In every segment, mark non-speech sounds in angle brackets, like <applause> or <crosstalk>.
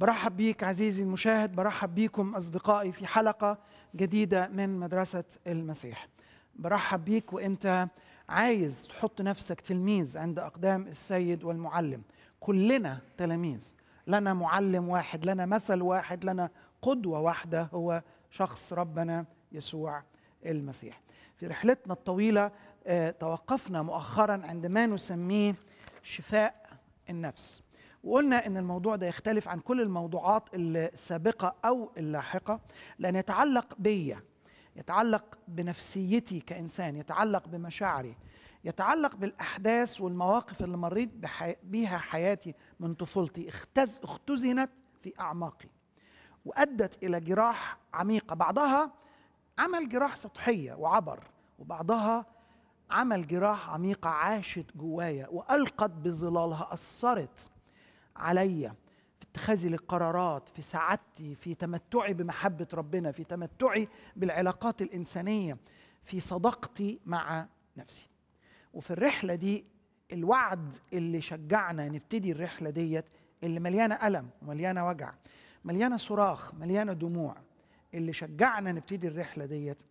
برحب بيك عزيزي المشاهد برحب بيكم أصدقائي في حلقة جديدة من مدرسة المسيح برحب بيك وإنت عايز تحط نفسك تلميذ عند أقدام السيد والمعلم كلنا تلاميذ لنا معلم واحد لنا مثل واحد لنا قدوة واحدة هو شخص ربنا يسوع المسيح في رحلتنا الطويلة آه، توقفنا مؤخرا عند ما نسميه شفاء النفس وقلنا ان الموضوع ده يختلف عن كل الموضوعات السابقه او اللاحقه لان يتعلق بيا يتعلق بنفسيتي كانسان يتعلق بمشاعري يتعلق بالاحداث والمواقف اللي مريت بيها حياتي من طفولتي اختز اختزنت في اعماقي وادت الى جراح عميقه بعضها عمل جراح سطحيه وعبر وبعضها عمل جراح عميقه عاشت جوايا والقت بظلالها اثرت عليا في اتخاذي للقرارات في سعادتي في تمتعي بمحبة ربنا في تمتعي بالعلاقات الإنسانية في صداقتي مع نفسي وفي الرحلة دي الوعد اللي شجعنا نبتدي الرحلة ديت اللي مليانة ألم ومليانة وجع مليانة صراخ مليانة دموع اللي شجعنا نبتدي الرحلة ديت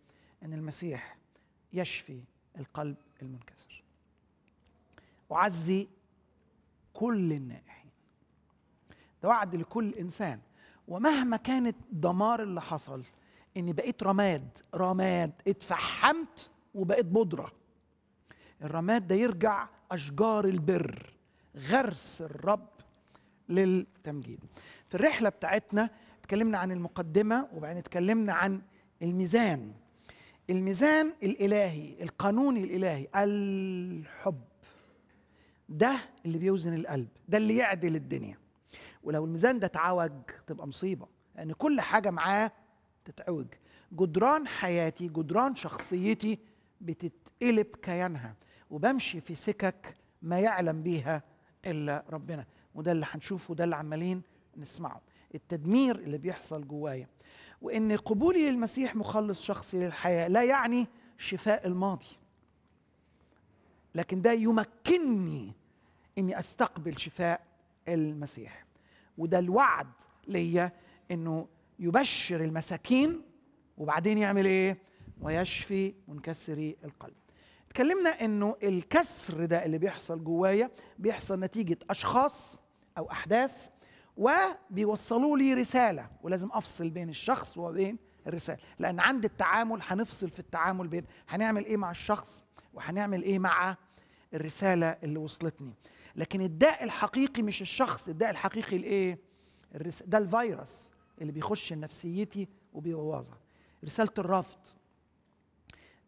إن المسيح يشفي القلب المنكسر أعزي كل النائح ده وعد لكل انسان ومهما كانت دمار اللي حصل اني بقيت رماد رماد اتفحمت وبقيت بودره الرماد ده يرجع اشجار البر غرس الرب للتمجيد في الرحله بتاعتنا اتكلمنا عن المقدمه وبعدين اتكلمنا عن الميزان الميزان الالهي القانون الالهي الحب ده اللي بيوزن القلب ده اللي يعدل الدنيا ولو الميزان ده اتعوج تبقى مصيبه لان يعني كل حاجه معاه تتعوج جدران حياتي جدران شخصيتي بتتقلب كيانها وبمشي في سكك ما يعلم بيها الا ربنا وده اللي هنشوفه وده اللي عمالين نسمعه التدمير اللي بيحصل جوايا وان قبولي للمسيح مخلص شخصي للحياه لا يعني شفاء الماضي لكن ده يمكنني اني استقبل شفاء المسيح وده الوعد ليا انه يبشر المساكين وبعدين يعمل ايه ويشفي منكسري القلب اتكلمنا انه الكسر ده اللي بيحصل جوايا بيحصل نتيجه اشخاص او احداث وبيوصلوا لي رساله ولازم افصل بين الشخص وبين الرساله لان عند التعامل هنفصل في التعامل بين هنعمل ايه مع الشخص وهنعمل ايه مع الرساله اللي وصلتني لكن الداء الحقيقي مش الشخص الداء الحقيقي الايه الرس... ده الفيروس اللي بيخش نفسيتي وبيبوظها رساله الرفض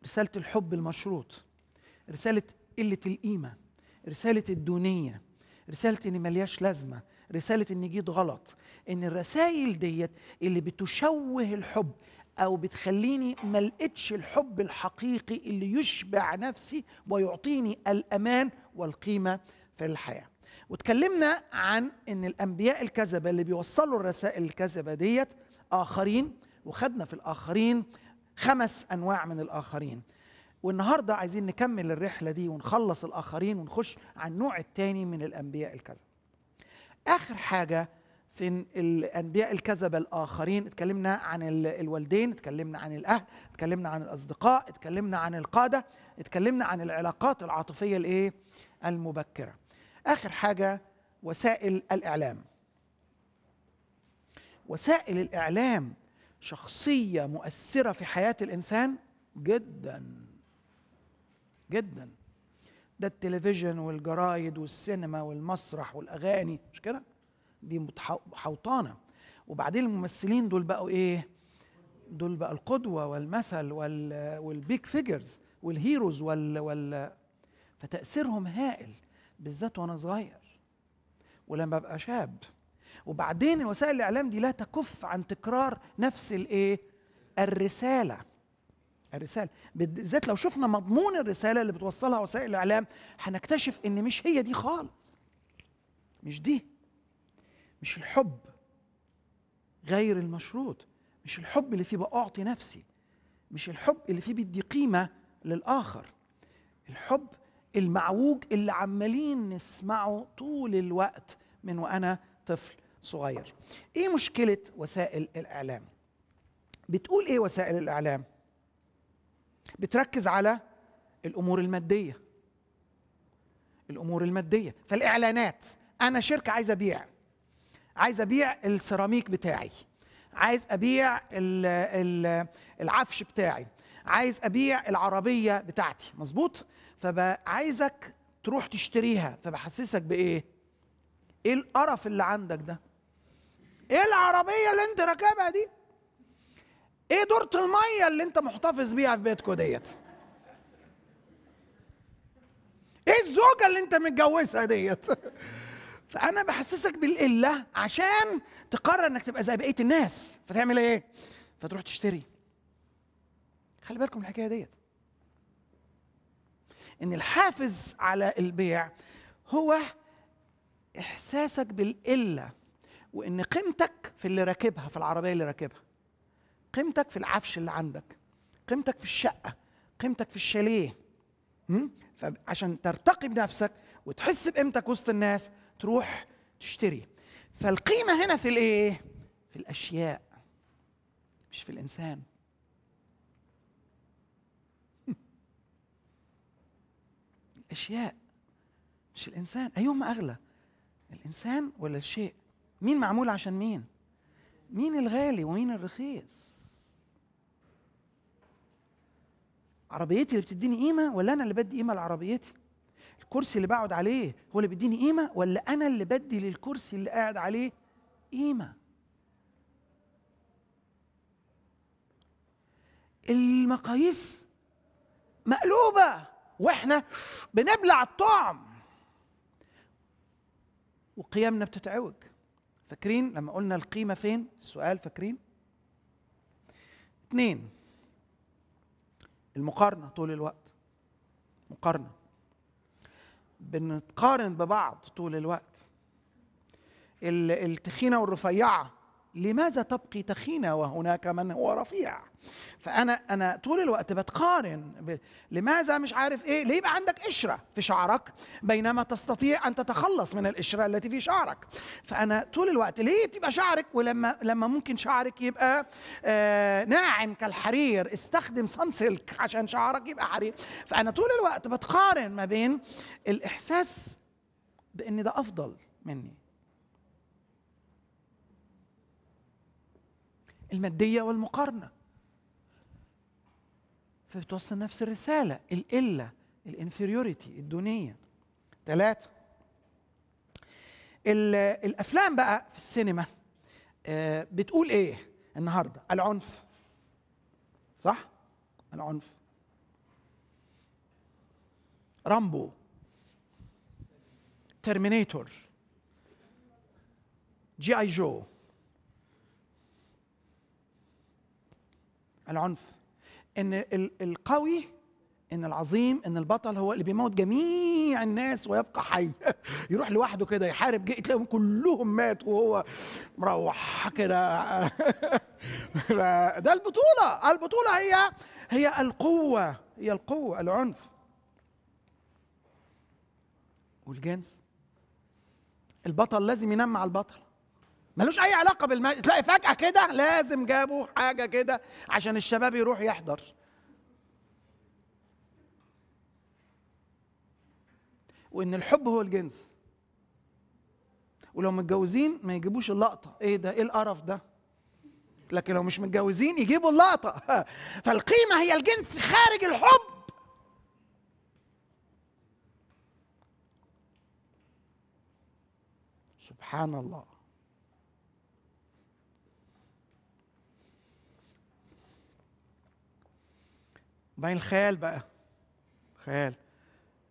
رساله الحب المشروط رساله قله القيمه رساله الدونيه رساله ان ملياش لازمه رساله ان جيت غلط ان الرسائل ديت اللي بتشوه الحب او بتخليني ما لقيتش الحب الحقيقي اللي يشبع نفسي ويعطيني الامان والقيمه في الحياه واتكلمنا عن ان الانبياء الكذبه اللي بيوصلوا الرسائل الكذبه ديت اخرين وخدنا في الاخرين خمس انواع من الاخرين والنهارده عايزين نكمل الرحله دي ونخلص الاخرين ونخش على النوع الثاني من الانبياء الكذبه اخر حاجه في الانبياء الكذبه الاخرين اتكلمنا عن الوالدين اتكلمنا عن الاهل اتكلمنا عن الاصدقاء اتكلمنا عن القاده اتكلمنا عن العلاقات العاطفيه الايه المبكره اخر حاجه وسائل الاعلام وسائل الاعلام شخصيه مؤثره في حياه الانسان جدا جدا ده التلفزيون والجرايد والسينما والمسرح والاغاني مش كده دي حوطانه وبعدين الممثلين دول بقوا ايه دول بقى القدوه والمثل والبيك فيجرز والهيروز وال وال فتاثيرهم هائل بالذات وانا صغير ولما ابقى شاب وبعدين وسائل الاعلام دي لا تكف عن تكرار نفس الايه الرساله الرساله بالذات لو شفنا مضمون الرساله اللي بتوصلها وسائل الاعلام هنكتشف ان مش هي دي خالص مش دي مش الحب غير المشروط مش الحب اللي فيه بأعطي نفسي مش الحب اللي فيه بدي قيمه للاخر الحب المعوج اللي عمالين نسمعه طول الوقت من وانا طفل صغير ايه مشكله وسائل الاعلام بتقول ايه وسائل الاعلام بتركز على الامور الماديه الامور الماديه فالاعلانات انا شركه عايز ابيع عايز ابيع السيراميك بتاعي عايز ابيع الـ الـ العفش بتاعي عايز ابيع العربيه بتاعتي مظبوط عايزك تروح تشتريها فبحسسك بايه ايه القرف اللي عندك ده ايه العربيه اللي انت راكبها دي ايه دورة الميه اللي انت محتفظ بيها في بيتكو ديت ايه الزوجه اللي انت متجوزها ديت <laughs> فانا بحسسك بالقله عشان تقرر انك تبقى زي بقيه الناس فتعمل ايه فتروح تشتري خلي بالكم الحكايه ديت ان الحافز على البيع هو احساسك بالقله وان قيمتك في اللي راكبها في العربيه اللي راكبها قيمتك في العفش اللي عندك قيمتك في الشقه قيمتك في الشاليه فعشان ترتقي بنفسك وتحس بقيمتك وسط الناس تروح تشتري فالقيمه هنا في الايه في الاشياء مش في الانسان الاشياء مش الانسان ايهما اغلى الانسان ولا الشيء مين معمول عشان مين مين الغالي ومين الرخيص عربيتي اللي بتديني قيمه ولا انا اللي بدي قيمه لعربيتي الكرسي اللي بقعد عليه هو اللي بيديني قيمه ولا انا اللي بدي للكرسي اللي قاعد عليه قيمه المقاييس مقلوبه واحنا بنبلع الطعم وقيمنا بتتعوج فاكرين لما قلنا القيمة فين السؤال فاكرين اثنين المقارنة طول الوقت مقارنة بنتقارن ببعض طول الوقت التخينة والرفيعة لماذا تبقي تخينة وهناك من هو رفيع فانا انا طول الوقت بتقارن ب... لماذا مش عارف ايه ليه يبقى عندك قشره في شعرك بينما تستطيع ان تتخلص من القشره التي في شعرك فانا طول الوقت ليه تبقى شعرك ولما لما ممكن شعرك يبقى آه ناعم كالحرير استخدم صن سلك عشان شعرك يبقى حرير فانا طول الوقت بتقارن ما بين الاحساس بان ده افضل مني الماديه والمقارنه فبتوصل نفس الرسالة القلة الانفيريوريتي الدونية ثلاثة الأفلام بقى في السينما آه، بتقول إيه النهاردة العنف صح العنف رامبو ترمينيتور جي اي جو العنف ان القوي ان العظيم ان البطل هو اللي بيموت جميع الناس ويبقى حي <laughs> يروح لوحده كده يحارب جيش تلاقيهم كلهم ماتوا وهو مروح كده <laughs> ده البطوله البطوله هي هي القوه هي القوه العنف والجنس البطل لازم ينام مع البطل ملوش اي علاقه بالمجد تلاقي فجاه كده لازم جابوا حاجه كده عشان الشباب يروح يحضر وان الحب هو الجنس ولو متجوزين ما يجيبوش اللقطه ايه ده ايه القرف ده لكن لو مش متجوزين يجيبوا اللقطه <laughs> فالقيمه هي الجنس خارج الحب سبحان الله وبعدين الخيال بقى خيال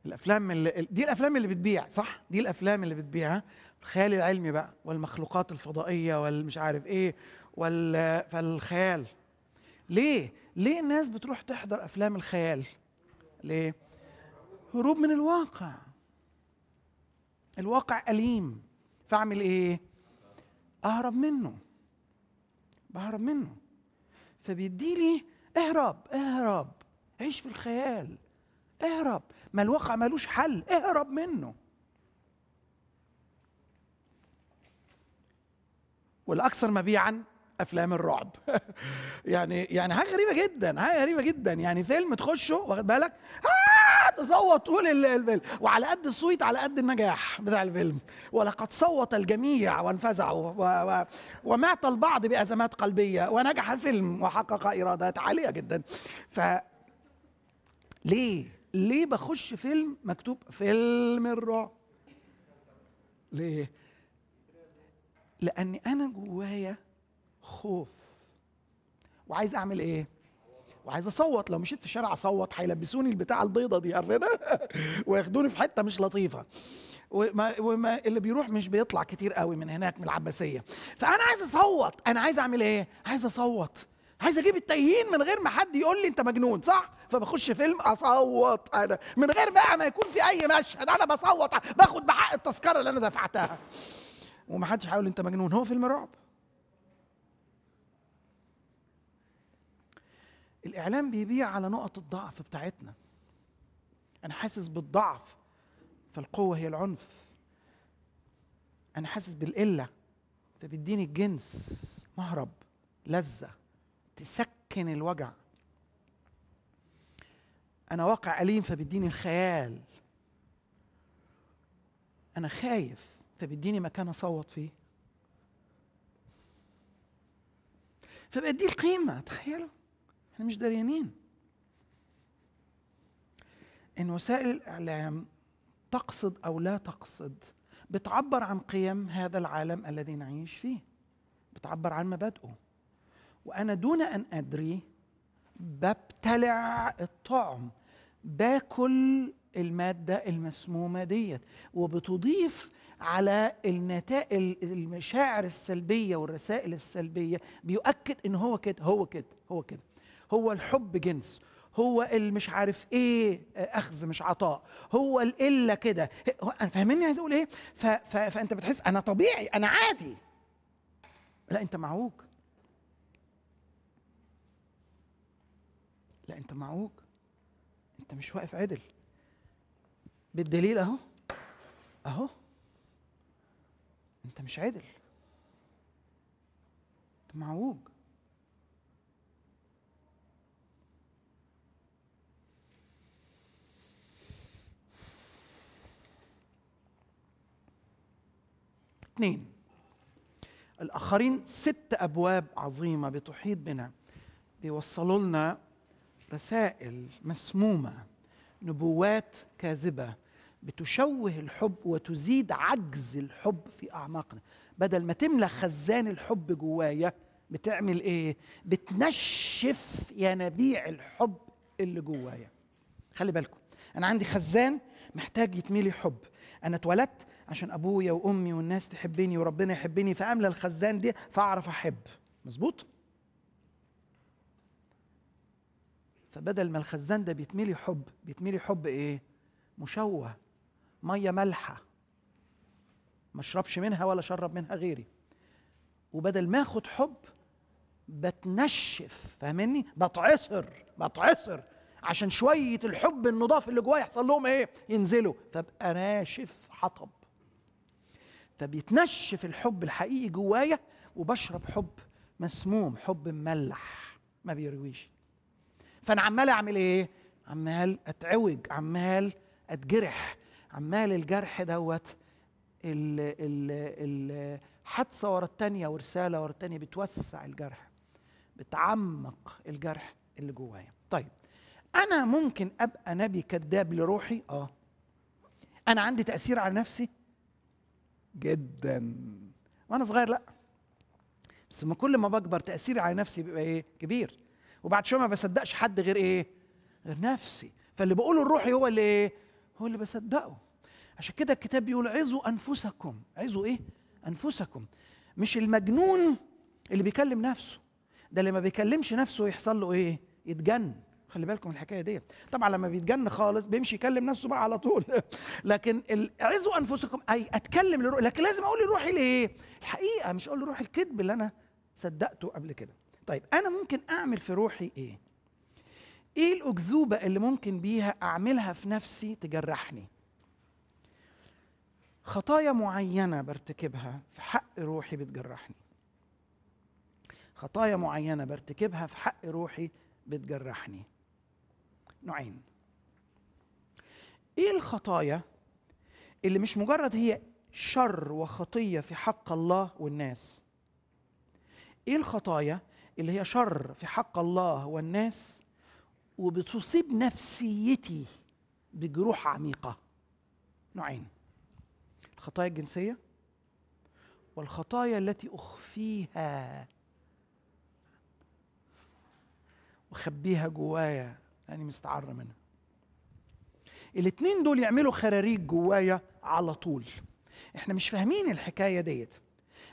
الافلام اللي دي الافلام اللي بتبيع صح دي الافلام اللي بتبيع الخيال العلمي بقى والمخلوقات الفضائيه والمش عارف ايه وال فالخيال ليه ليه الناس بتروح تحضر افلام الخيال ليه هروب من الواقع الواقع اليم فاعمل ايه اهرب منه بهرب منه فبيديني اهرب اهرب عيش في الخيال اهرب ما الواقع ملوش حل اهرب منه والاكثر مبيعا افلام الرعب <laughs> يعني يعني حاجه غريبه جدا حاجه غريبه جدا يعني فيلم تخشه واخد بالك آه، تصوت طول الفيلم وعلى قد الصويت على قد النجاح بتاع الفيلم ولقد صوت الجميع وانفزعوا و... و... ومات البعض بازمات قلبيه ونجح الفيلم وحقق ايرادات عاليه جدا ف ليه؟ ليه بخش فيلم مكتوب فيلم الرعب؟ ليه؟ لأن أنا جوايا خوف وعايز أعمل إيه؟ وعايز اصوت لو مشيت في الشارع اصوت هيلبسوني البتاع البيضه دي عارفينها <laughs> وياخدوني في حته مش لطيفه وما, وما اللي بيروح مش بيطلع كتير قوي من هناك من العباسيه فانا عايز اصوت انا عايز اعمل ايه عايز اصوت عايز اجيب التايهين من غير ما حد يقول لي انت مجنون صح فبخش فيلم اصوت انا من غير بقى ما يكون في اي مشهد انا بصوت باخد بحق التذكره اللي انا دفعتها ومحدش هيقول انت مجنون هو فيلم رعب الاعلام بيبيع على نقط الضعف بتاعتنا انا حاسس بالضعف فالقوه هي العنف انا حاسس بالقله فبيديني الجنس مهرب لذه تسكن الوجع انا واقع اليم فبيديني الخيال انا خايف فبيديني مكان اصوت فيه فبقت دي القيمه تخيلوا احنا مش دريانين ان وسائل الاعلام تقصد او لا تقصد بتعبر عن قيم هذا العالم الذي نعيش فيه بتعبر عن مبادئه وانا دون ان ادري ببتلع الطعم باكل الماده المسمومه ديت وبتضيف على النتائج المشاعر السلبيه والرسائل السلبيه بيؤكد ان هو كده هو كده هو كده هو الحب جنس هو المش عارف ايه اخذ مش عطاء هو القله كده انا فاهمني عايز اقول ايه فانت بتحس انا طبيعي انا عادي لا انت معوج لا انت معوج انت مش واقف عدل بالدليل اهو اهو انت مش عدل انت معوج اثنين الآخرين ست أبواب عظيمة بتحيط بنا بيوصلوا لنا رسائل مسمومه نبوات كاذبه بتشوه الحب وتزيد عجز الحب في اعماقنا بدل ما تملى خزان الحب جوايا بتعمل ايه بتنشف ينابيع الحب اللي جوايا خلي بالكم انا عندي خزان محتاج يتملي حب انا اتولدت عشان ابويا وامي والناس تحبني وربنا يحبني فاملى الخزان دي فاعرف احب مظبوط فبدل ما الخزان ده بيتملي حب بيتملي حب ايه مشوه ميه مالحه ما اشربش منها ولا شرب منها غيري وبدل ما اخد حب بتنشف فاهمني بتعصر بتعصر عشان شويه الحب النضاف اللي جوايا يحصل لهم ايه ينزلوا فابقى ناشف حطب فبيتنشف الحب الحقيقي جوايا وبشرب حب مسموم حب مملح ما بيرويش فانا عمال اعمل ايه عمال اتعوج عمال اتجرح عمال الجرح دوت ال ال ال حادثه ورا الثانيه ورساله ورا الثانيه بتوسع الجرح بتعمق الجرح اللي جوايا طيب انا ممكن ابقى نبي كذاب لروحي اه انا عندي تاثير على نفسي جدا وانا صغير لا بس ما كل ما بكبر تاثيري على نفسي بيبقى ايه كبير وبعد شويه ما بصدقش حد غير ايه غير نفسي فاللي بقوله لروحي هو اللي ايه هو اللي بصدقه عشان كده الكتاب بيقول عظوا انفسكم عظوا ايه انفسكم مش المجنون اللي بيكلم نفسه ده اللي ما بيكلمش نفسه يحصل له ايه يتجن خلي بالكم الحكايه دي طبعا لما بيتجن خالص بيمشي يكلم نفسه بقى على طول <laughs> لكن عظوا انفسكم اي اتكلم لروحي لكن لازم اقول لروحي ليه الحقيقه مش اقول لروحي الكذب اللي انا صدقته قبل كده طيب انا ممكن اعمل في روحي ايه ايه الاكذوبه اللي ممكن بيها اعملها في نفسي تجرحني خطايا معينه برتكبها في حق روحي بتجرحني خطايا معينه برتكبها في حق روحي بتجرحني نوعين ايه الخطايا اللي مش مجرد هي شر وخطيه في حق الله والناس ايه الخطايا اللي هي شر في حق الله والناس وبتصيب نفسيتي بجروح عميقة نوعين الخطايا الجنسية والخطايا التي أخفيها وخبيها جوايا أنا يعني مستعر منها الاتنين دول يعملوا خراريج جوايا على طول احنا مش فاهمين الحكاية ديت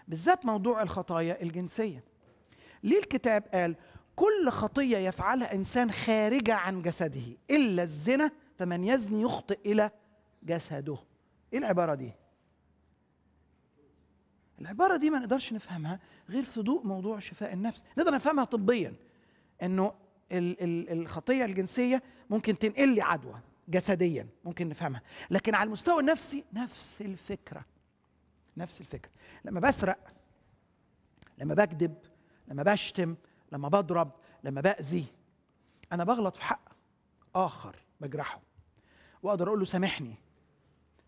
بالذات موضوع الخطايا الجنسية ليه الكتاب قال كل خطية يفعلها إنسان خارجة عن جسده إلا الزنا فمن يزني يخطئ إلى جسده إيه العبارة دي؟ العبارة دي ما نقدرش نفهمها غير في ضوء موضوع شفاء النفس نقدر نفهمها طبيا أنه الخطية الجنسية ممكن تنقل لي عدوى جسديا ممكن نفهمها لكن على المستوى النفسي نفس الفكرة نفس الفكرة لما بسرق لما بكذب لما بشتم لما بضرب لما باذي انا بغلط في حق اخر بجرحه واقدر اقول له سامحني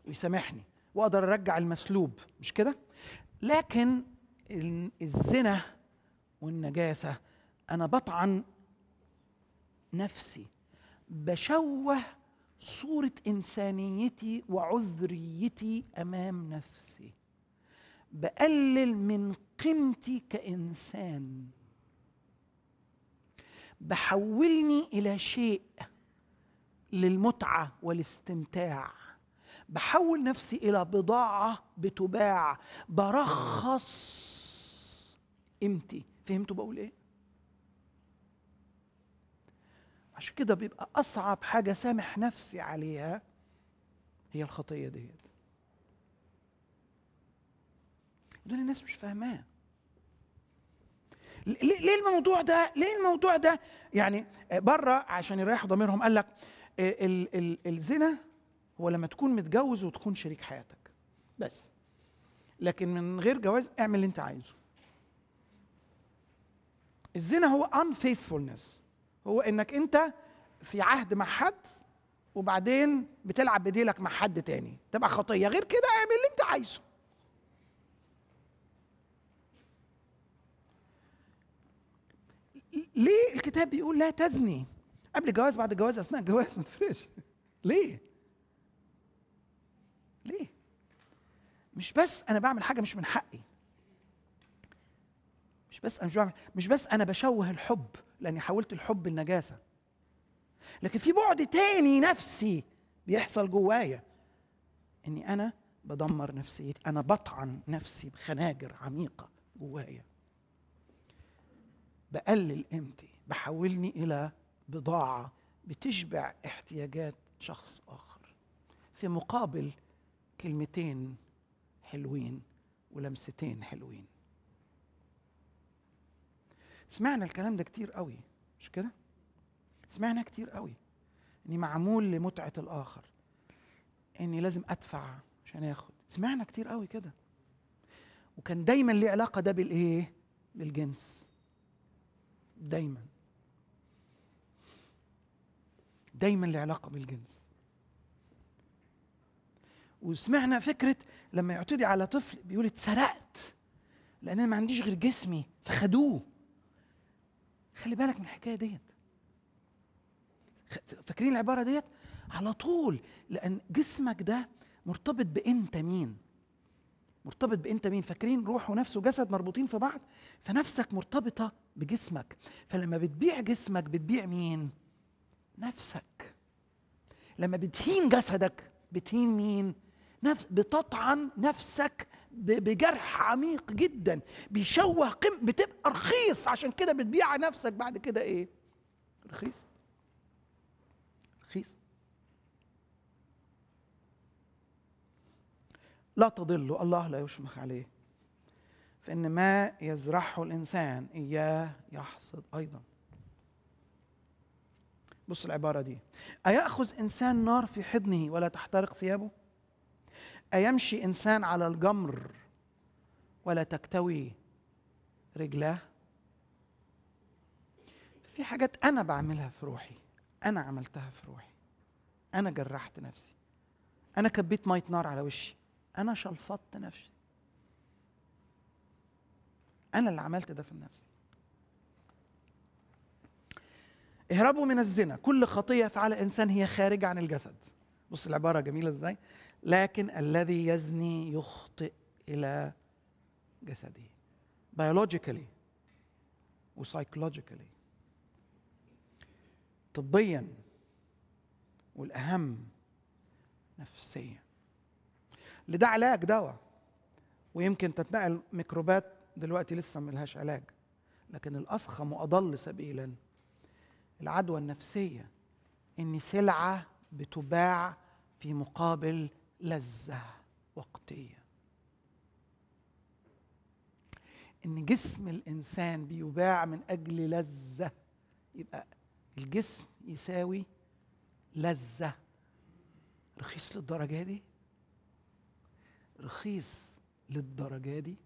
ويسامحني واقدر ارجع المسلوب مش كده لكن الزنا والنجاسه انا بطعن نفسي بشوه صوره انسانيتي وعذريتي امام نفسي بقلل من قيمتي كانسان بحولني الى شيء للمتعه والاستمتاع بحول نفسي الى بضاعه بتباع برخص قيمتي فهمتوا بقول ايه عشان كده بيبقى اصعب حاجه سامح نفسي عليها هي الخطيه ديت دول الناس مش فاهماه ليه الموضوع ده ليه الموضوع ده يعني آه، بره عشان يريحوا ضميرهم قال لك آه، ال ال الزنا هو لما تكون متجوز وتخون شريك حياتك بس لكن من غير جواز اعمل اللي انت عايزه الزنا هو unfaithfulness هو انك انت في عهد مع حد وبعدين بتلعب بديلك مع حد تاني تبقى خطيه غير كده اعمل اللي انت عايزه ليه الكتاب بيقول لا تزني قبل الجواز بعد الجواز اثناء الجواز ما تفرقش ليه ليه مش بس انا بعمل حاجه مش من حقي مش بس انا مش بعمل مش بس انا بشوه الحب لاني حولت الحب النجاسه لكن في بعد تاني نفسي بيحصل جوايا اني انا بدمر نفسيتي انا بطعن نفسي بخناجر عميقه جوايا بقلل قيمتي بحولني الى بضاعه بتشبع احتياجات شخص اخر في مقابل كلمتين حلوين ولمستين حلوين سمعنا الكلام ده كتير قوي مش كده سمعنا كتير قوي اني معمول لمتعه الاخر اني لازم ادفع عشان اخد سمعنا كتير قوي كده وكان دايما ليه علاقه ده بالايه بالجنس دايما دايما له علاقه بالجنس وسمعنا فكره لما يعتدي على طفل بيقول اتسرقت لان انا ما عنديش غير جسمي فخدوه خلي بالك من الحكايه ديت فاكرين العباره ديت على طول لان جسمك ده مرتبط بانت مين مرتبط بانت مين فاكرين روح ونفس وجسد مربوطين في بعض فنفسك مرتبطه بجسمك فلما بتبيع جسمك بتبيع مين نفسك لما بتهين جسدك بتهين مين نفس بتطعن نفسك بجرح عميق جدا بيشوه قم بتبقى رخيص عشان كده بتبيع نفسك بعد كده ايه رخيص رخيص لا تضل الله لا يشمخ عليه فإن ما يزرعه الإنسان إياه يحصد أيضا بص العبارة دي أيأخذ إنسان نار في حضنه ولا تحترق ثيابه أيمشي إنسان على الجمر ولا تكتوي رجلاه في حاجات أنا بعملها في روحي أنا عملتها في روحي أنا جرحت نفسي أنا كبيت مية نار على وشي انا شلفطت نفسي انا اللي عملت ده في نفسي اهربوا من الزنا كل خطيه فعل انسان هي خارجه عن الجسد بص العباره جميله ازاي لكن الذي يزني يخطئ الى جسده بيولوجيكالي وسايكولوجيكالي طبيا والاهم نفسيا اللي ده علاج دواء ويمكن تتنقل ميكروبات دلوقتي لسه ملهاش علاج لكن الاصخم وأضل سبيلا العدوى النفسية إن سلعة بتباع في مقابل لذة وقتية إن جسم الإنسان بيباع من أجل لذة يبقى الجسم يساوي لذة رخيص للدرجة دي رخيص للدرجه دي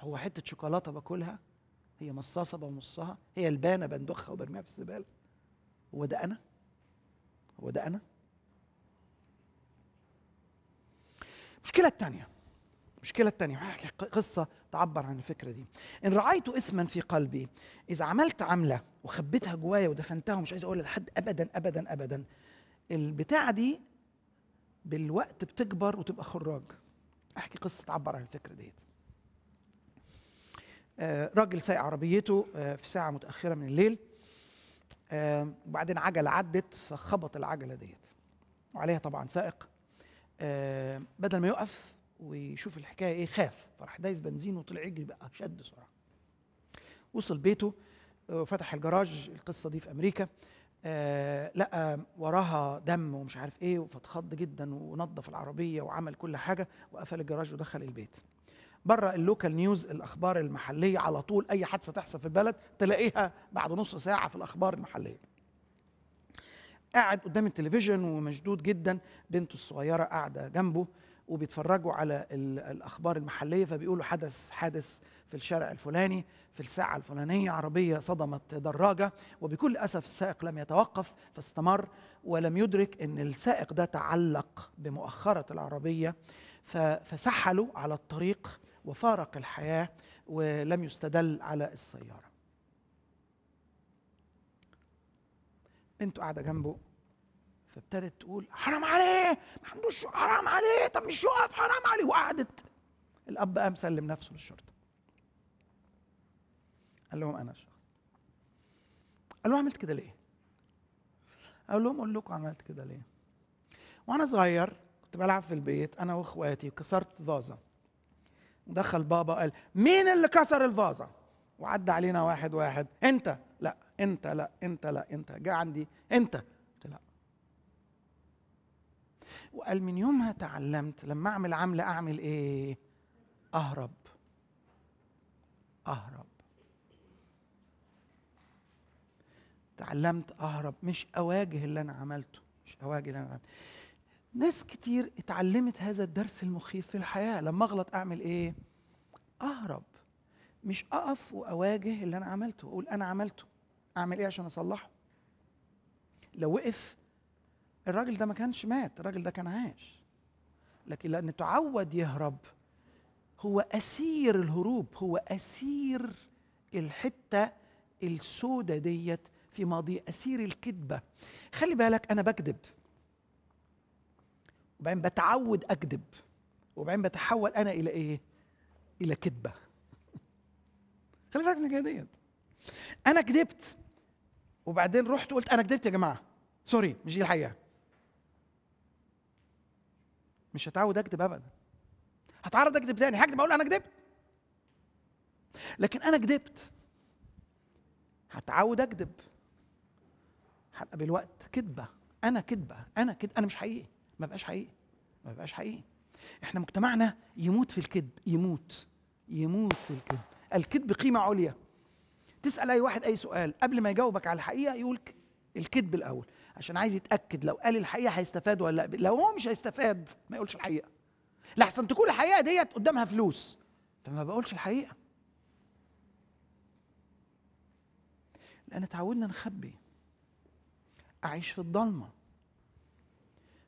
هو حته شوكولاته باكلها هي مصاصه بمصها هي لبانه بندخها وبرميها في الزباله هو ده انا هو ده انا المشكله التانية المشكلة التانية هحكي قصة تعبر عن الفكرة دي إن رعيت إثما في قلبي إذا عملت عملة وخبيتها جوايا ودفنتها ومش عايز أقولها لحد أبدا أبدا أبدا البتاعة دي بالوقت بتكبر وتبقى خراج احكي قصه تعبر عن الفكر ديت آه، راجل سايق عربيته آه، في ساعه متاخره من الليل آه، وبعدين عجله عدت فخبط العجله ديت وعليها طبعا سائق بدل ما يقف ويشوف الحكايه ايه خاف فراح دايس بنزين وطلع يجري بقى شد سرعه وصل بيته وفتح الجراج القصه دي في امريكا آه لقى وراها دم ومش عارف ايه فاتخض جدا ونظف العربيه وعمل كل حاجه وقفل الجراج ودخل البيت بره اللوكال نيوز الاخبار المحليه على طول اي حادثه تحصل في البلد تلاقيها بعد نص ساعه في الاخبار المحليه قاعد قدام التلفزيون ومشدود جدا بنته الصغيره قاعده جنبه وبيتفرجوا على الاخبار المحليه فبيقولوا حدث حادث في الشارع الفلاني في الساعه الفلانيه عربيه صدمت دراجه وبكل اسف السائق لم يتوقف فاستمر ولم يدرك ان السائق ده تعلق بمؤخره العربيه فسحلوا على الطريق وفارق الحياه ولم يستدل على السياره بنته قاعده جنبه فابتدت تقول حرام عليه ما عندوش حرام عليه طب مش يقف حرام عليه وقعدت الاب قام سلم نفسه للشرطه قال لهم انا الشخص قال له عملت كده ليه قال لهم اقول لكم عملت كده ليه وانا صغير كنت بلعب في البيت انا واخواتي كسرت فازه ودخل بابا قال مين اللي كسر الفازه وعدى علينا واحد واحد انت لا انت لا انت لا انت جه عندي انت وقال من يومها تعلمت لما اعمل عمله اعمل ايه اهرب اهرب تعلمت اهرب مش اواجه اللي انا عملته مش اواجه اللي انا عملته ناس كتير اتعلمت هذا الدرس المخيف في الحياه لما اغلط اعمل ايه اهرب مش اقف واواجه اللي انا عملته واقول انا عملته اعمل ايه عشان اصلحه لو وقف الراجل ده ما كانش مات الراجل ده كان عاش لكن لأن تعود يهرب هو أسير الهروب هو أسير الحتة السودة ديت في ماضي أسير الكذبة خلي بالك أنا بكذب وبعدين بتعود أكذب وبعدين بتحول أنا إلى إيه؟ إلى كذبة <laughs> خلي بالك من الحكاية ديت أنا كذبت وبعدين رحت قلت أنا كذبت يا جماعة سوري مش دي الحقيقة مش هتعود اكذب ابدا هتعرض اكذب تاني هكذب اقول انا كذبت لكن انا كذبت هتعود اكذب هبقى بالوقت كذبه انا كذبه انا كدب انا مش حقيقي ما بقاش حقيقي ما بقاش حقيقي احنا مجتمعنا يموت في الكذب يموت يموت في الكذب الكذب قيمه عليا تسال اي واحد اي سؤال قبل ما يجاوبك على الحقيقه يقول الكذب الاول عشان عايز يتاكد لو قال الحقيقه هيستفاد ولا لا لو هو مش هيستفاد ما يقولش الحقيقه لحسن تكون الحقيقه ديت قدامها فلوس فما بقولش الحقيقه لان اتعودنا نخبي اعيش في الضلمه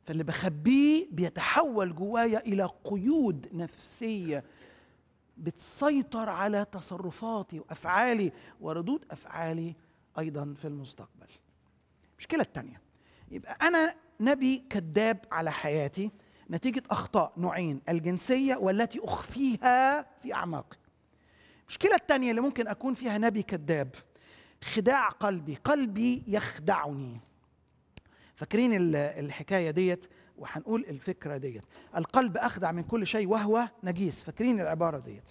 فاللي بخبيه بيتحول جوايا الى قيود نفسيه بتسيطر على تصرفاتي وافعالي وردود افعالي ايضا في المستقبل المشكله الثانيه يبقى انا نبي كذاب على حياتي نتيجه اخطاء نوعين الجنسيه والتي اخفيها في اعماقي المشكله الثانيه اللي ممكن اكون فيها نبي كذاب خداع قلبي قلبي يخدعني فاكرين الحكايه ديت وهنقول الفكره ديت القلب اخدع من كل شيء وهو نجيس فاكرين العباره ديت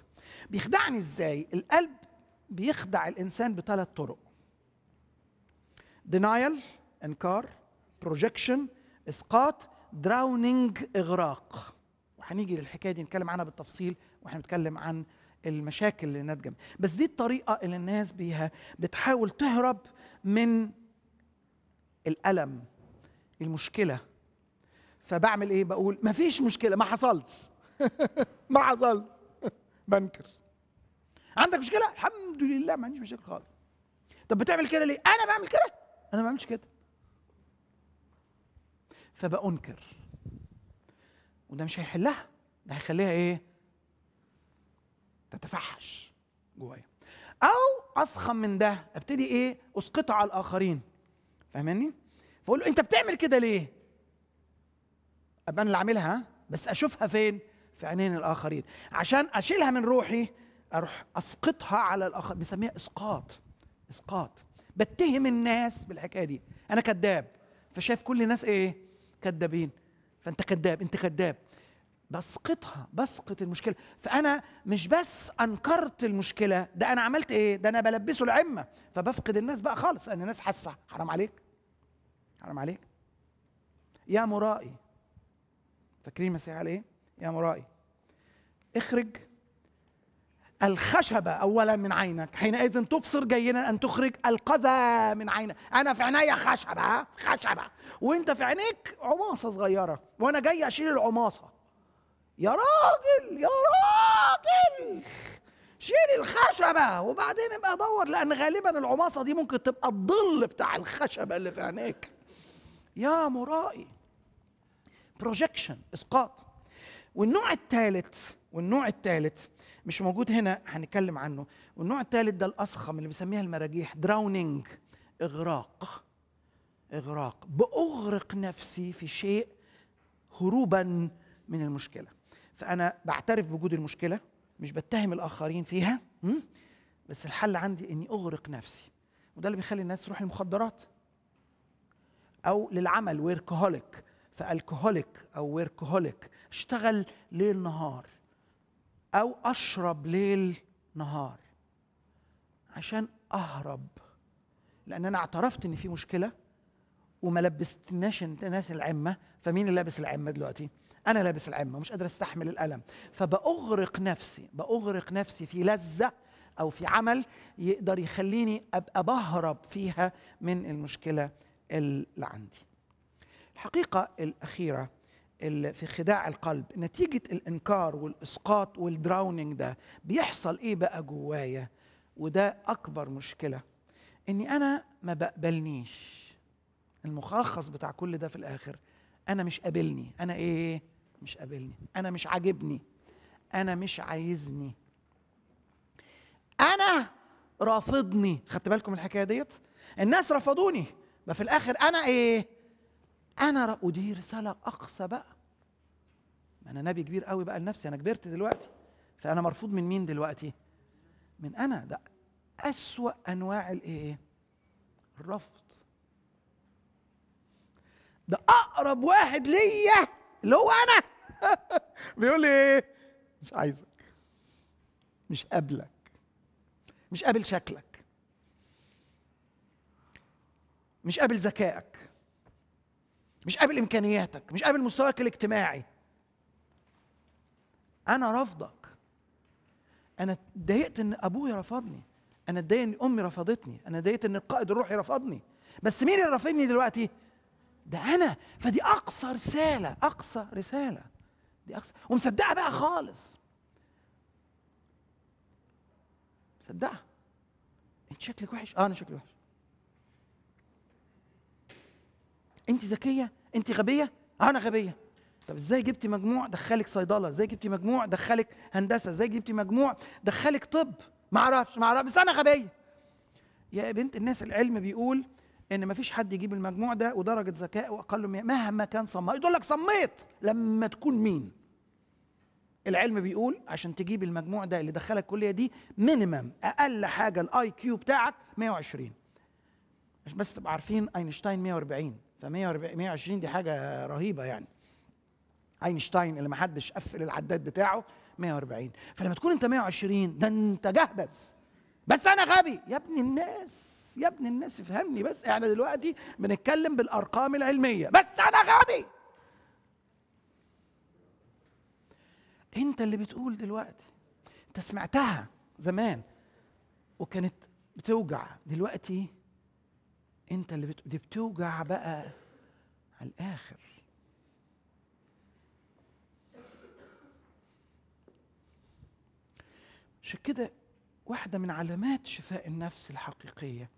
بيخدعني ازاي القلب بيخدع الانسان بثلاث طرق denial انكار بروجكشن اسقاط دراونينج اغراق وهنيجي للحكايه دي نتكلم عنها بالتفصيل واحنا بنتكلم عن المشاكل اللي ناتجه بس دي الطريقه اللي الناس بيها بتحاول تهرب من الالم المشكله فبعمل ايه بقول ما فيش مشكله ما حصلش <laughs> ما حصلش <laughs> بنكر عندك مشكله الحمد لله ما عنديش مشكله خالص طب بتعمل كده ليه انا بعمل كده انا ما بعملش كده فبأنكر وده مش هيحلها ده هيخليها ايه تتفحش جوايا او اسخن من ده ابتدي ايه اسقطها على الاخرين فاهماني فاقول له انت بتعمل كده ليه ابقى انا اللي عاملها بس اشوفها فين في عينين الاخرين عشان اشيلها من روحي اروح اسقطها على الاخر بيسميها اسقاط اسقاط بتهم الناس بالحكايه دي انا كذاب فشايف كل الناس ايه كذابين فانت كذاب انت كذاب بسقطها بسقط المشكله فانا مش بس انكرت المشكله ده انا عملت ايه ده انا بلبسه العمه فبفقد الناس بقى خالص ان الناس حاسه حرام عليك حرام عليك يا مرائي فاكرين المسيح قال ايه يا مرائي اخرج الخشبة أولا من عينك حينئذ تبصر جيدا أن تخرج القذى من عينك أنا في عيني خشبة خشبة وأنت في عينيك عماصة صغيرة وأنا جاي أشيل العماصة يا راجل يا راجل شيل الخشبة وبعدين ابقى دور لأن غالبا العماصة دي ممكن تبقى الظل بتاع الخشبة اللي في عينيك يا مرائي بروجكشن إسقاط والنوع الثالث والنوع الثالث مش موجود هنا هنتكلم عنه والنوع الثالث ده الاصخم اللي بنسميها المراجيح دراونينج اغراق اغراق باغرق نفسي في شيء هروبا من المشكله فانا بعترف بوجود المشكله مش بتهم الاخرين فيها بس الحل عندي اني اغرق نفسي وده اللي بيخلي الناس تروح للمخدرات او للعمل ويركهوليك فالكهوليك او ويركهوليك اشتغل ليل نهار او اشرب ليل نهار عشان اهرب لان انا اعترفت ان في مشكله وما لبستناش الناس العمه فمين اللي لابس العمه دلوقتي انا لابس العمه مش قادر استحمل الالم فباغرق نفسي باغرق نفسي في لذه او في عمل يقدر يخليني ابقى بهرب فيها من المشكله اللي عندي الحقيقه الاخيره في خداع القلب نتيجة الإنكار والإسقاط والدراونينج ده بيحصل إيه بقى جوايا وده أكبر مشكلة إني أنا ما بقبلنيش الملخص بتاع كل ده في الآخر أنا مش قابلني أنا إيه, إيه؟ مش قابلني أنا مش عاجبني أنا مش عايزني أنا رافضني خدت بالكم الحكاية ديت الناس رفضوني ما في الآخر أنا إيه انا ودي رساله اقصى بقى ما انا نبي كبير قوي بقى لنفسي انا كبرت دلوقتي فانا مرفوض من مين دلوقتي من انا ده اسوا انواع الايه إيه؟ الرفض ده اقرب واحد ليا اللي هو انا <laughs> بيقول لي ايه مش عايزك مش قابلك مش قابل شكلك مش قابل ذكائك مش قابل امكانياتك مش قابل مستواك الاجتماعي انا رافضك انا اتضايقت ان ابويا رفضني انا اتضايقت ان امي رفضتني انا اتضايقت ان القائد الروحي رفضني بس مين اللي رافضني دلوقتي ده انا فدي اقصى رساله اقصى رساله دي اقصى ومصدقها بقى خالص مصدقها انت شكلك وحش اه انا شكلي وحش انت ذكيه انت غبيه انا غبيه طب ازاي جبتي مجموع دخلك صيدله ازاي جبتي مجموع دخلك هندسه ازاي جبتي مجموع دخلك طب ما اعرفش ما اعرفش بس انا غبيه يا بنت الناس العلم بيقول ان ما فيش حد يجيب المجموع ده ودرجه ذكاء واقل من مهما كان صميت يقول لك صميت لما تكون مين العلم بيقول عشان تجيب المجموع ده اللي دخلك الكليه دي مينيمم اقل حاجه الاي كيو بتاعك 120 مش بس تبقى عارفين اينشتاين 140 ف 120 دي حاجه رهيبه يعني اينشتاين اللي ما حدش قفل العداد بتاعه 140 فلما تكون انت 120 ده انت جهبذ بس انا غبي يا ابن الناس يا ابن الناس افهمني بس احنا دلوقتي بنتكلم بالارقام العلميه بس انا غبي انت اللي بتقول دلوقتي انت سمعتها زمان وكانت بتوجع دلوقتي انت اللي بت... دي بتوجع بقى على الاخر عشان كده واحدة من علامات شفاء النفس الحقيقية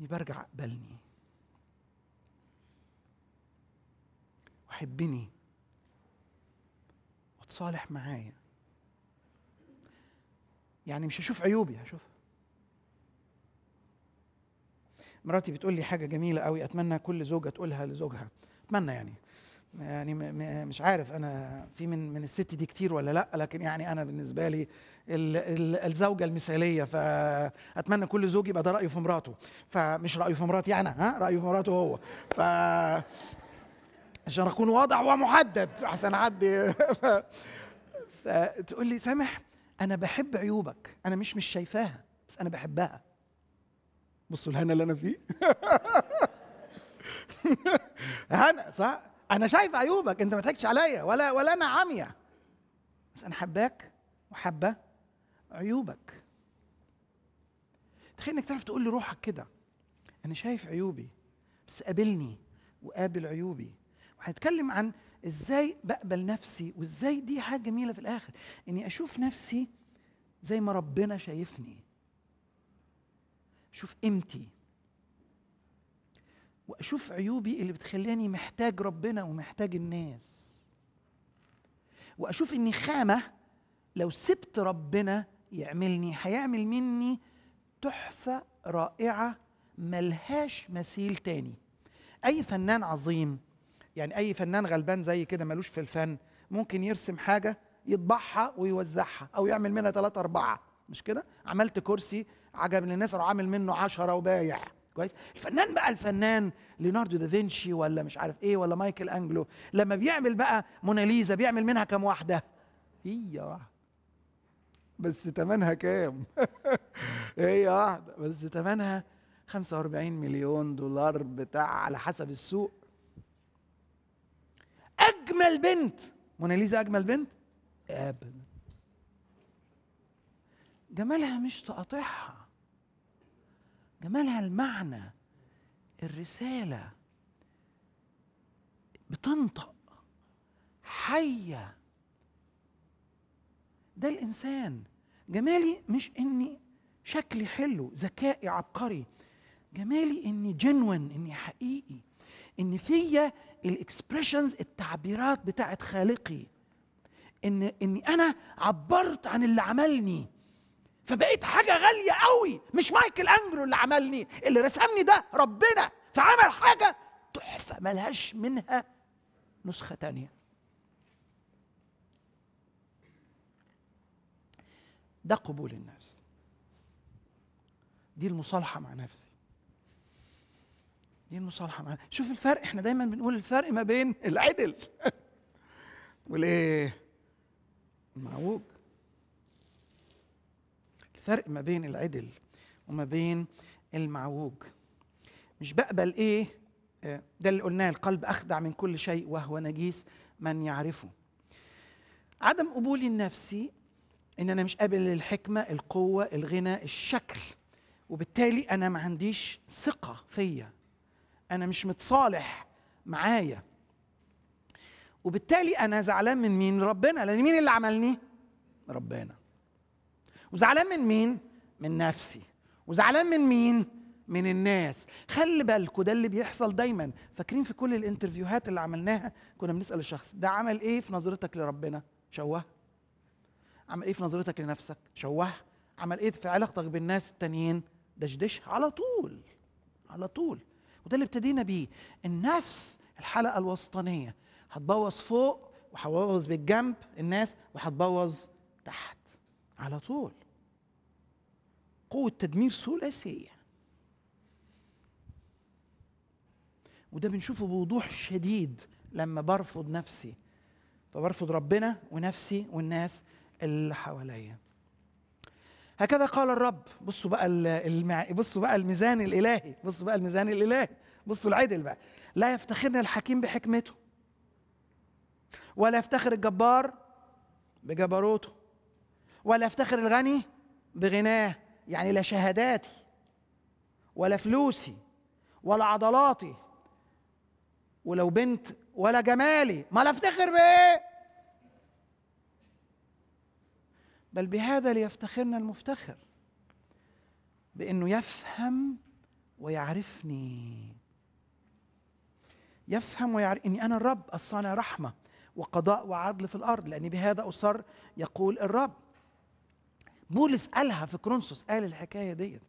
إني برجع أقبلني وحبني وتصالح معايا يعني مش هشوف عيوبي هشوفها مراتي بتقول لي حاجه جميله قوي اتمنى كل زوجه تقولها لزوجها اتمنى يعني يعني مش عارف انا في من من الست دي كتير ولا لا لكن يعني انا بالنسبه لي ال ال الزوجه المثاليه فاتمنى كل زوج يبقى ده رايه في مراته فمش رايه في مراتي انا ها رايه في مراته هو ف عشان اكون واضح ومحدد عشان اعدي <laughs> فتقول لي سامح انا بحب عيوبك انا مش مش شايفاها بس انا بحبها بصوا الهنا اللي انا فيه <laughs> هنا صح انا شايف عيوبك انت ما تضحكش عليا ولا ولا انا عمية بس انا حباك وحابه عيوبك تخيل انك تعرف تقول لروحك كده انا شايف عيوبي بس قابلني وقابل عيوبي وهنتكلم عن ازاي بقبل نفسي وازاي دي حاجه جميله في الاخر اني اشوف نفسي زي ما ربنا شايفني شوف قيمتي واشوف عيوبي اللي بتخليني محتاج ربنا ومحتاج الناس واشوف اني خامه لو سبت ربنا يعملني هيعمل مني تحفه رائعه ملهاش مثيل تاني اي فنان عظيم يعني اي فنان غلبان زي كده ملوش في الفن ممكن يرسم حاجه يطبعها ويوزعها او يعمل منها ثلاثة أربعة مش كده عملت كرسي عجب للناس راح عامل منه عشرة وبايع كويس الفنان بقى الفنان ليوناردو دافنشي ولا مش عارف ايه ولا مايكل انجلو لما بيعمل بقى موناليزا بيعمل منها كام واحده هي واحده بس ثمنها كام <laughs> هي واحده بس ثمنها 45 مليون دولار بتاع على حسب السوق اجمل بنت موناليزا اجمل بنت ابدا جمالها مش تقاطعها جمالها المعنى الرسالة بتنطق حية ده الإنسان جمالي مش إني شكلي حلو ذكائي عبقري جمالي إني جنون إني حقيقي إن فيا الإكسبريشنز التعبيرات بتاعت خالقي إن إني أنا عبرت عن اللي عملني فبقيت حاجة غالية قوي مش مايكل أنجلو اللي عملني اللي رسمني ده ربنا فعمل حاجة تحفة ملهاش منها نسخة تانية ده قبول النفس دي المصالحة مع نفسي دي المصالحة مع نفسي. شوف الفرق احنا دايما بنقول الفرق ما بين العدل <laughs> والايه المعوج فرق ما بين العدل وما بين المعوج مش بقبل ايه آه، ده اللي قلناه القلب اخدع من كل شيء وهو نجيس من يعرفه عدم قبولي النفسي ان انا مش قابل للحكمه القوه الغنى الشكل وبالتالي انا ما عنديش ثقه فيا انا مش متصالح معايا وبالتالي انا زعلان من مين ربنا لان مين اللي عملني ربنا وزعلان من مين؟ من نفسي وزعلان من مين؟ من الناس خلي بالكوا ده اللي بيحصل دايما فاكرين في كل الانترفيوهات اللي عملناها كنا بنسال الشخص ده عمل ايه في نظرتك لربنا شوه عمل ايه في نظرتك لنفسك شوه عمل ايه في علاقتك بالناس التانيين دشدش على طول على طول وده اللي ابتدينا بيه النفس الحلقه الوسطانيه هتبوظ فوق وهتبوظ بالجنب الناس وهتبوظ تحت على طول قوة تدمير ثلاثية وده بنشوفه بوضوح شديد لما برفض نفسي فبرفض ربنا ونفسي والناس اللي حواليا هكذا قال الرب بصوا بقى المع... بصوا بقى الميزان الالهي بصوا بقى الميزان الالهي بصوا العدل بقى لا يفتخرنا الحكيم بحكمته ولا يفتخر الجبار بجبروته ولا يفتخر الغني بغناه يعني لا شهاداتي ولا فلوسي ولا عضلاتي ولو بنت ولا جمالي ما لا افتخر بايه بل بهذا ليفتخرنا المفتخر بانه يفهم ويعرفني يفهم ويعرف اني انا الرب الصانع رحمه وقضاء وعدل في الارض لاني بهذا اصر يقول الرب بولس قالها في كرونسوس قال الحكايه ديت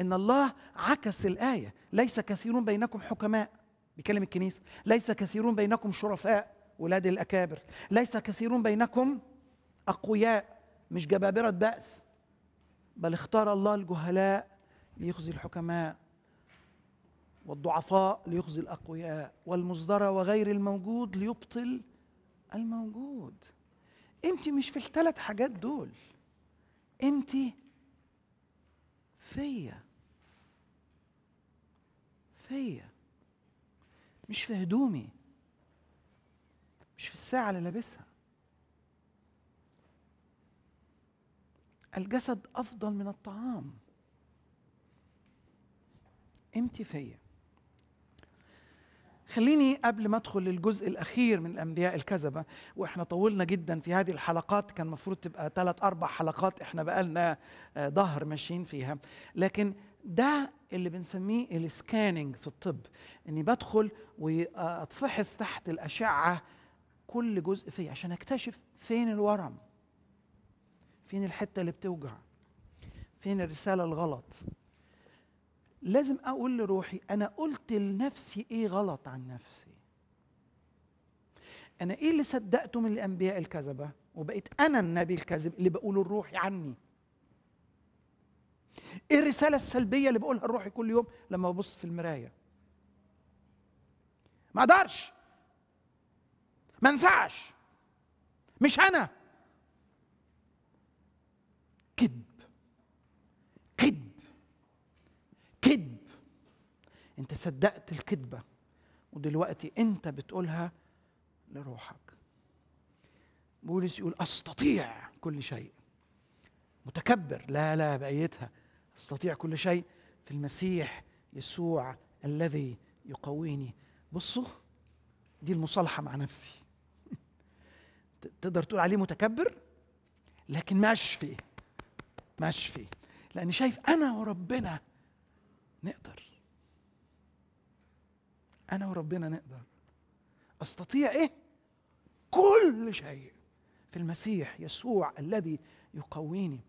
ان الله عكس الايه ليس كثيرون بينكم حكماء بيكلم الكنيسه ليس كثيرون بينكم شرفاء ولاد الاكابر ليس كثيرون بينكم اقوياء مش جبابره باس بل اختار الله الجهلاء ليخزي الحكماء والضعفاء ليخزي الاقوياء والمصدرة وغير الموجود ليبطل الموجود انت مش في الثلاث حاجات دول انت فيا فيا مش في هدومي مش في الساعه اللي لابسها الجسد افضل من الطعام انت فيا خليني قبل ما ادخل للجزء الاخير من الانبياء الكذبه واحنا طولنا جدا في هذه الحلقات كان المفروض تبقى ثلاث اربع حلقات احنا بقالنا آه، ظهر ماشيين فيها لكن ده اللي بنسميه السكاننج في الطب اني بدخل واتفحص تحت الاشعه كل جزء فيه عشان اكتشف فين الورم فين الحته اللي بتوجع فين الرساله الغلط لازم اقول لروحي انا قلت لنفسي ايه غلط عن نفسي انا ايه اللي صدقته من الانبياء الكذبه وبقيت انا النبي الكاذب اللي بقوله لروحي عني ايه الرساله السلبيه اللي بقولها لروحي كل يوم لما ببص في المرايه ما اقدرش ما ينفعش مش انا كذب كذب انت صدقت الكذبه ودلوقتي انت بتقولها لروحك بولس يقول استطيع كل شيء متكبر لا لا بقيتها استطيع كل شيء في المسيح يسوع الذي يقويني بصوا دي المصالحه مع نفسي <laughs> تقدر تقول عليه متكبر لكن ماشي ماشفي ماشي لاني شايف انا وربنا نقدر انا وربنا نقدر استطيع ايه كل شيء في المسيح يسوع الذي يقويني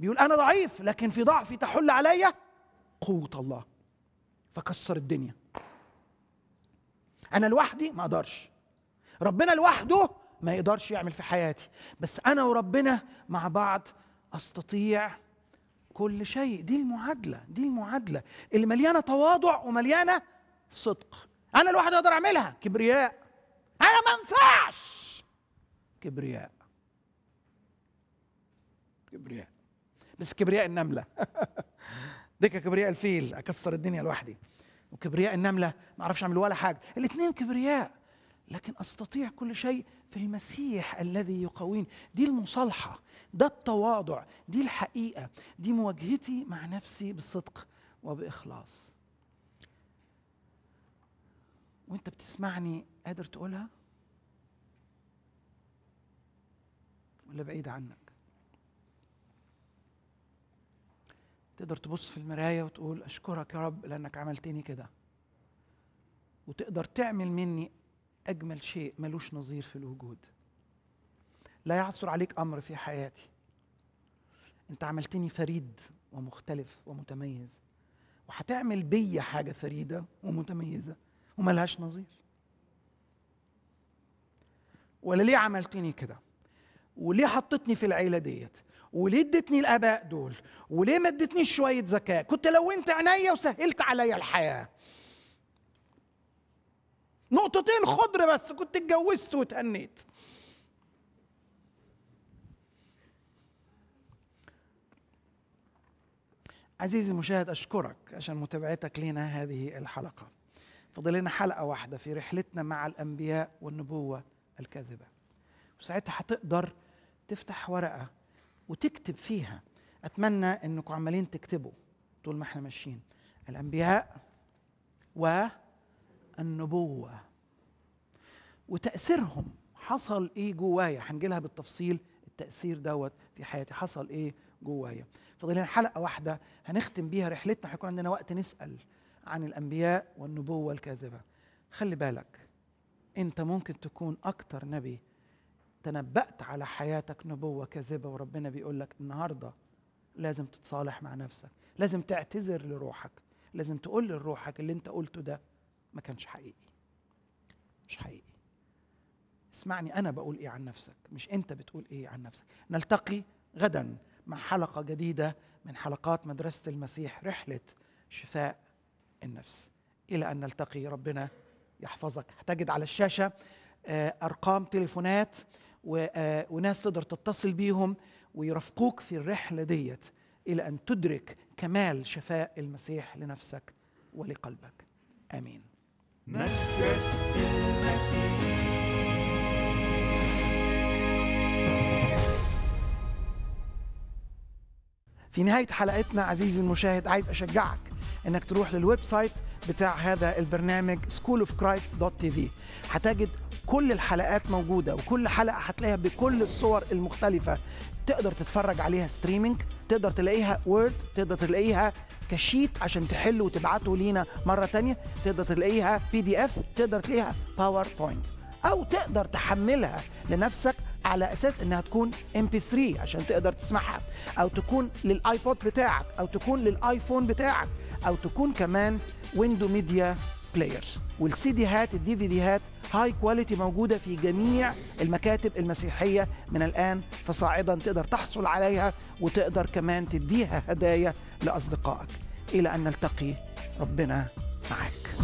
بيقول انا ضعيف لكن في ضعفي تحل علي قوه الله فكسر الدنيا انا لوحدي ما اقدرش ربنا لوحده ما يقدرش يعمل في حياتي بس انا وربنا مع بعض استطيع كل شيء دي المعادله دي المعادله اللي مليانه تواضع ومليانه صدق انا لوحدي اقدر اعملها كبرياء انا ما انفعش كبرياء كبرياء بس كبرياء النمله <laughs> ديك كبرياء الفيل اكسر الدنيا لوحدي وكبرياء النمله ما اعرفش اعمل ولا حاجه الاثنين كبرياء لكن استطيع كل شيء في المسيح الذي يقويني دي المصالحه ده التواضع دي الحقيقه دي مواجهتي مع نفسي بصدق وباخلاص وانت بتسمعني قادر تقولها ولا بعيد عنك تقدر تبص في المرايه وتقول اشكرك يا رب لانك عملتني كده وتقدر تعمل مني أجمل شيء ملوش نظير في الوجود لا يعثر عليك أمر في حياتي أنت عملتني فريد ومختلف ومتميز وهتعمل بيا حاجة فريدة ومتميزة وملهاش نظير ولا ليه عملتني كده وليه حطتني في العيلة ديت وليه ادتني الاباء دول وليه ما ادتنيش شويه ذكاء كنت لونت عينيا وسهلت عليا الحياه نقطتين خضر بس كنت اتجوزت وتهنيت عزيزي المشاهد أشكرك عشان متابعتك لنا هذه الحلقة فاضل لنا حلقة واحدة في رحلتنا مع الأنبياء والنبوة الكاذبة وساعتها هتقدر تفتح ورقة وتكتب فيها أتمنى أنكم عمالين تكتبوا طول ما احنا ماشيين الأنبياء و النبوه وتاثيرهم حصل ايه جوايا هنجيلها بالتفصيل التاثير دوت في حياتي حصل ايه جوايا فاضل لنا حلقه واحده هنختم بيها رحلتنا هيكون عندنا وقت نسال عن الانبياء والنبوه الكاذبه خلي بالك انت ممكن تكون اكتر نبي تنبأت على حياتك نبوة كاذبة وربنا بيقول لك النهاردة لازم تتصالح مع نفسك لازم تعتذر لروحك لازم تقول لروحك اللي انت قلته ده ما كانش حقيقي مش حقيقي اسمعني انا بقول ايه عن نفسك مش انت بتقول ايه عن نفسك نلتقي غدا مع حلقه جديده من حلقات مدرسه المسيح رحله شفاء النفس الى ان نلتقي ربنا يحفظك هتجد على الشاشه آه، ارقام تليفونات آه، وناس تقدر تتصل بيهم ويرافقوك في الرحله ديت الى ان تدرك كمال شفاء المسيح لنفسك ولقلبك امين المسيح في نهاية حلقتنا عزيزي المشاهد عايز أشجعك إنك تروح للويب سايت بتاع هذا البرنامج schoolofchrist.tv هتجد كل الحلقات موجودة وكل حلقة هتلاقيها بكل الصور المختلفة تقدر تتفرج عليها ستريمينج تقدر تلاقيها وورد تقدر تلاقيها كشيت عشان تحله وتبعته لينا مره تانية تقدر تلاقيها بي دي اف تقدر تلاقيها باوربوينت او تقدر تحملها لنفسك على اساس انها تكون ام بي 3 عشان تقدر تسمعها او تكون للايبود بتاعك او تكون للايفون بتاعك او تكون كمان ويندو ميديا بلاير والسي دي هات الدي في دي هات هاي كواليتي موجوده في جميع المكاتب المسيحيه من الان فصاعدا تقدر تحصل عليها وتقدر كمان تديها هدايا لاصدقائك الى ان نلتقي ربنا معاك